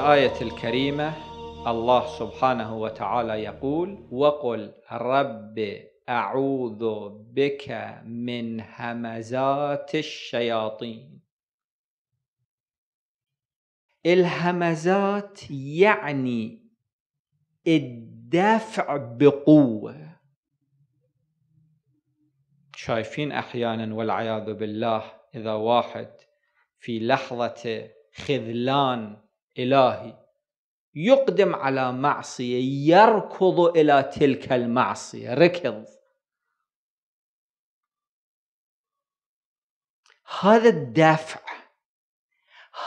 الآية الكريمة الله سبحانه وتعالى يقول وقل رب أعوذ بك من همزات الشياطين الهمزات يعني الدفع بقوة شايفين أحيانا والعياذ بالله إذا واحد في لحظة خذلان إلهي يقدم على معصية يركض إلى تلك المعصية ركض هذا الدفع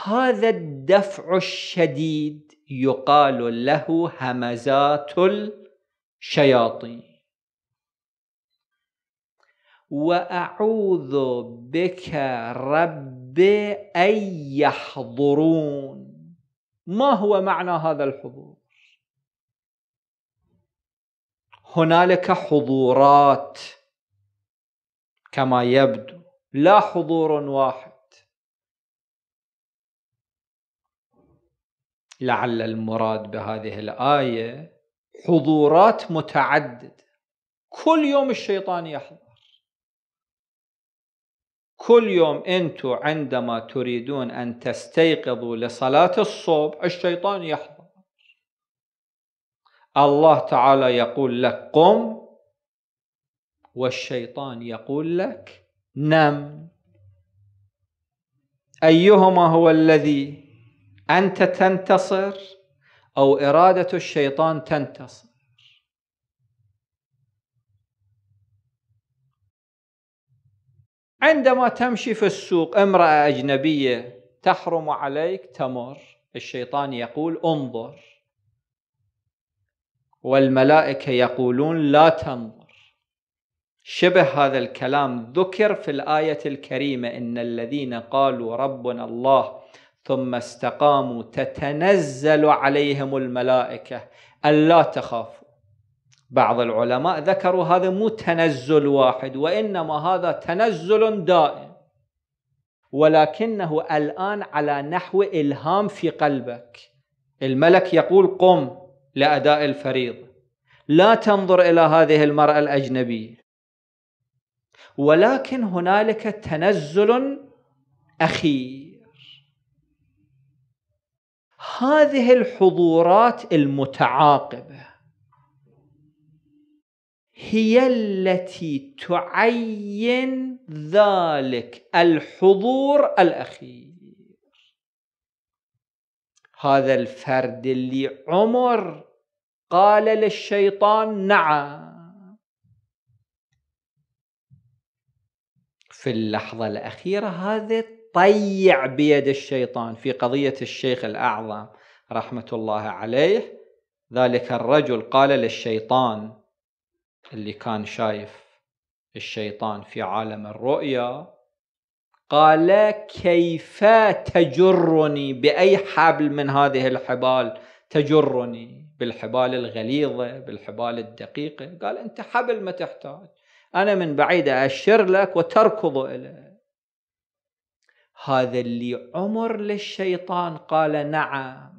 هذا الدفع الشديد يقال له همزات الشياطين واعوذ بك رب ان يحضرون ما هو معنى هذا الحضور هنالك حضورات كما يبدو لا حضور واحد لعل المراد بهذه الايه حضورات متعدده كل يوم الشيطان يحضر كل يوم أنتم عندما تريدون أن تستيقظوا لصلاة الصبح الشيطان يحضر الله تعالى يقول لك قم والشيطان يقول لك نم أيهما هو الذي أنت تنتصر أو إرادة الشيطان تنتصر عندما تمشي في السوق امرأة أجنبية تحرم عليك تمر الشيطان يقول انظر والملائكة يقولون لا تنظر شبه هذا الكلام ذكر في الآية الكريمة إن الذين قالوا ربنا الله ثم استقاموا تتنزل عليهم الملائكة ألا تخافوا بعض العلماء ذكروا هذا مو تنزل واحد وإنما هذا تنزل دائم ولكنه الآن على نحو إلهام في قلبك الملك يقول قم لأداء الفريضة لا تنظر إلى هذه المرأة الأجنبية ولكن هنالك تنزل أخير هذه الحضورات المتعاقبه هي التي تعين ذلك الحضور الأخير هذا الفرد اللي عمر قال للشيطان نعم في اللحظة الأخيرة هذا طيع بيد الشيطان في قضية الشيخ الأعظم رحمة الله عليه ذلك الرجل قال للشيطان اللي كان شايف الشيطان في عالم الرؤيا قال كيف تجرني باي حبل من هذه الحبال تجرني بالحبال الغليظه بالحبال الدقيقه قال انت حبل ما تحتاج انا من بعيد اشر لك وتركض اليه هذا اللي عمر للشيطان قال نعم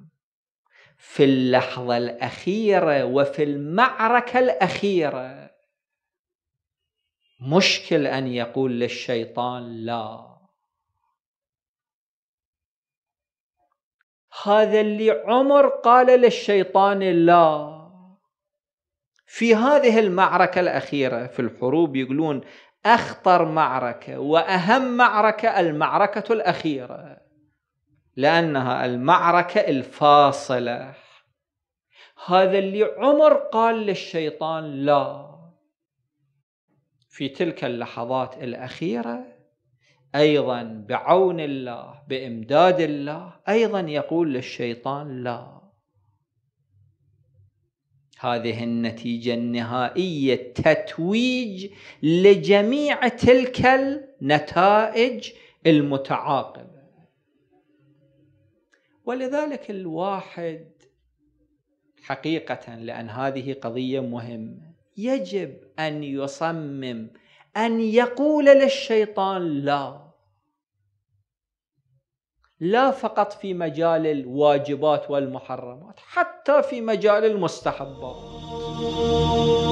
في اللحظة الأخيرة وفي المعركة الأخيرة مشكل أن يقول للشيطان لا هذا اللي عمر قال للشيطان لا في هذه المعركة الأخيرة في الحروب يقولون أخطر معركة وأهم معركة المعركة الأخيرة لأنها المعركة الفاصلة هذا اللي عمر قال للشيطان لا في تلك اللحظات الأخيرة أيضا بعون الله بإمداد الله أيضا يقول للشيطان لا هذه النتيجة النهائية تتويج لجميع تلك النتائج المتعاقبة ولذلك الواحد حقيقة لأن هذه قضية مهمة يجب أن يصمم أن يقول للشيطان لا لا فقط في مجال الواجبات والمحرمات حتى في مجال المستحبات